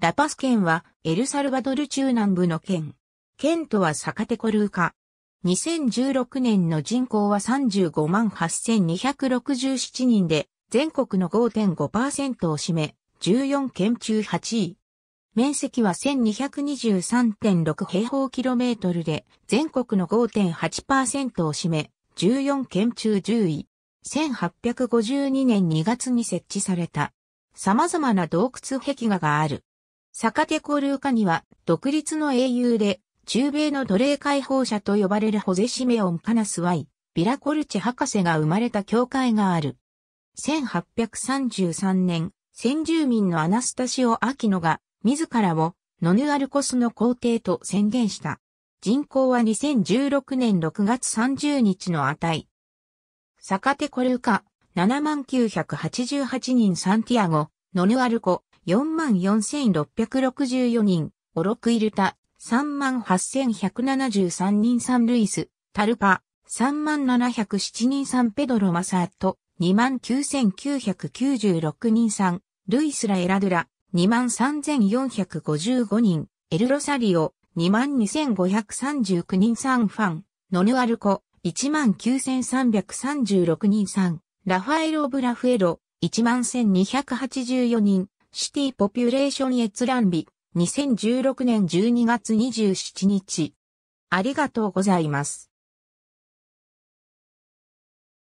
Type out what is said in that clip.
ラパス県はエルサルバドル中南部の県。県都はサカテコルーカ。2016年の人口は35万8267人で、全国の5.5%を占め、14県中8位。面積は1223.6平方キロメートルで、全国の5.8%を占め、14県中10位。1852年2月に設置された。様々な洞窟壁画がある。サカテコ・ルーカニは、独立の英雄で、中米の奴隷解放者と呼ばれるホゼ・シメオン・カナスワイ、ビラコルチェ博士が生まれた教会がある。1833年、先住民のアナスタシオ・アキノが、自らを、ノヌアルコスの皇帝と宣言した。人口は2016年6月30日の値。サカテコ・ルーカ、7988人サンティアゴ、ノヌアルコ、44,664人、オロクイルタ、38,173人サンルイス、タルパ、3707人サンペドロマサート、29,996人サン、ルイスラエラドラ、23,455人、エルロサリオ、22,539人サンファン、ノヌアルコ、19,336人サン、ラファエロ・オブラフエロ、11,284人、シティポピュレーション閲覧日、2016年12月27日。ありがとうございます。